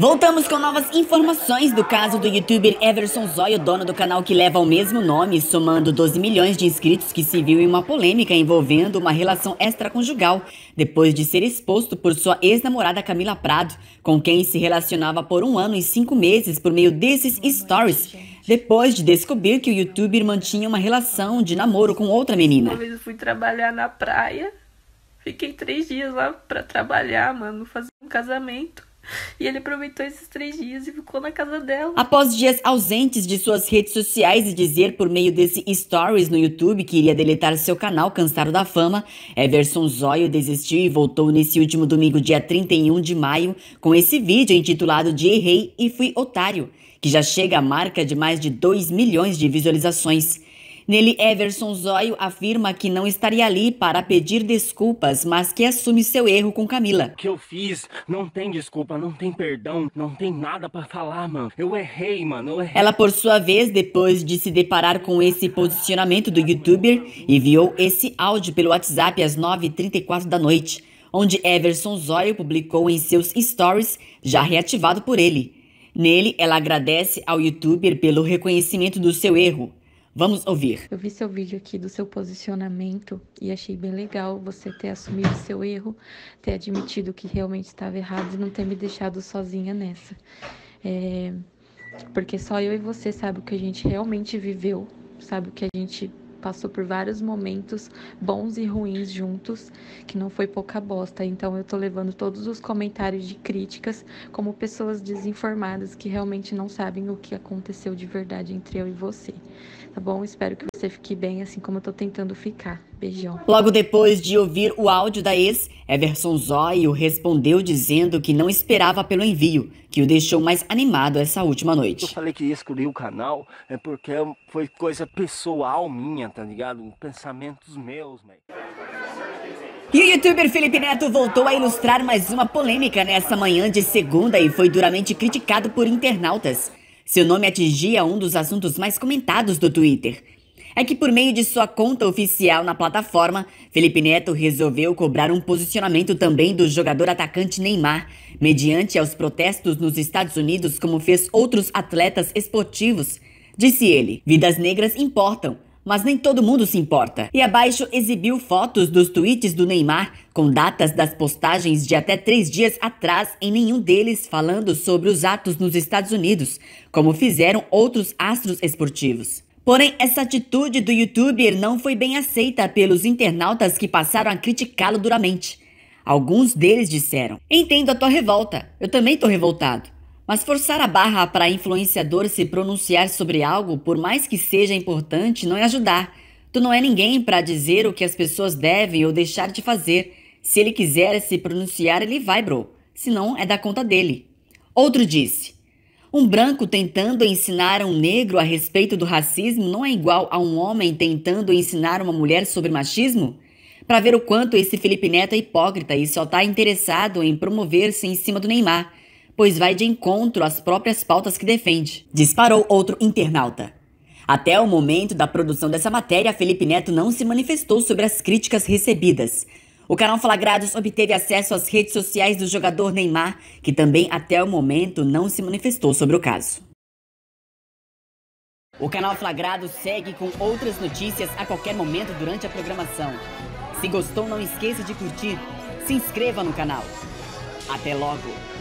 Voltamos com novas informações do caso do youtuber Everson Zóio, dono do canal que leva o mesmo nome, somando 12 milhões de inscritos que se viu em uma polêmica envolvendo uma relação extraconjugal, depois de ser exposto por sua ex-namorada Camila Prado, com quem se relacionava por um ano e cinco meses por meio desses stories, depois de descobrir que o youtuber mantinha uma relação de namoro com outra menina. Uma vez eu fui trabalhar na praia, fiquei três dias lá para trabalhar, mano, fazer um casamento. E ele aproveitou esses três dias e ficou na casa dela. Após dias ausentes de suas redes sociais e dizer por meio desse stories no YouTube que iria deletar seu canal cansado da fama, Everson Zóio desistiu e voltou nesse último domingo, dia 31 de maio, com esse vídeo intitulado de Errei e Fui Otário, que já chega à marca de mais de 2 milhões de visualizações. Nele, Everson Zóio afirma que não estaria ali para pedir desculpas, mas que assume seu erro com Camila. O que eu fiz não tem desculpa, não tem perdão, não tem nada para falar, mano. Eu errei, mano. Eu errei. Ela, por sua vez, depois de se deparar com esse posicionamento do youtuber, enviou esse áudio pelo WhatsApp às 9h34 da noite, onde Everson Zóio publicou em seus stories, já reativado por ele. Nele, ela agradece ao youtuber pelo reconhecimento do seu erro Vamos ouvir. Eu vi seu vídeo aqui do seu posicionamento e achei bem legal você ter assumido seu erro, ter admitido que realmente estava errado e não ter me deixado sozinha nessa. É... Porque só eu e você sabe o que a gente realmente viveu, sabe o que a gente passou por vários momentos bons e ruins juntos, que não foi pouca bosta. Então eu tô levando todos os comentários de críticas como pessoas desinformadas que realmente não sabem o que aconteceu de verdade entre eu e você. Tá bom? Espero que você fique bem, assim como eu tô tentando ficar. Beijão. Logo depois de ouvir o áudio da ex, Everson Zóio respondeu dizendo que não esperava pelo envio, que o deixou mais animado essa última noite. Eu falei que excluí o canal é porque foi coisa pessoal minha, tá ligado? Pensamentos meus, velho. Né? E o youtuber Felipe Neto voltou a ilustrar mais uma polêmica nessa manhã de segunda e foi duramente criticado por internautas. Seu nome atingia um dos assuntos mais comentados do Twitter. É que, por meio de sua conta oficial na plataforma, Felipe Neto resolveu cobrar um posicionamento também do jogador atacante Neymar, mediante aos protestos nos Estados Unidos, como fez outros atletas esportivos. Disse ele: Vidas negras importam mas nem todo mundo se importa. E abaixo exibiu fotos dos tweets do Neymar, com datas das postagens de até três dias atrás, em nenhum deles falando sobre os atos nos Estados Unidos, como fizeram outros astros esportivos. Porém, essa atitude do youtuber não foi bem aceita pelos internautas que passaram a criticá-lo duramente. Alguns deles disseram: Entendo a tua revolta, eu também tô revoltado. Mas forçar a barra para influenciador se pronunciar sobre algo, por mais que seja importante, não é ajudar. Tu não é ninguém para dizer o que as pessoas devem ou deixar de fazer. Se ele quiser se pronunciar, ele vai, bro. Senão é da conta dele. Outro disse: Um branco tentando ensinar a um negro a respeito do racismo não é igual a um homem tentando ensinar uma mulher sobre machismo? Para ver o quanto esse Felipe Neto é hipócrita e só está interessado em promover-se em cima do Neymar pois vai de encontro às próprias pautas que defende, disparou outro internauta. Até o momento da produção dessa matéria, Felipe Neto não se manifestou sobre as críticas recebidas. O canal Flagrados obteve acesso às redes sociais do jogador Neymar, que também até o momento não se manifestou sobre o caso. O canal Flagrado segue com outras notícias a qualquer momento durante a programação. Se gostou, não esqueça de curtir, se inscreva no canal. Até logo!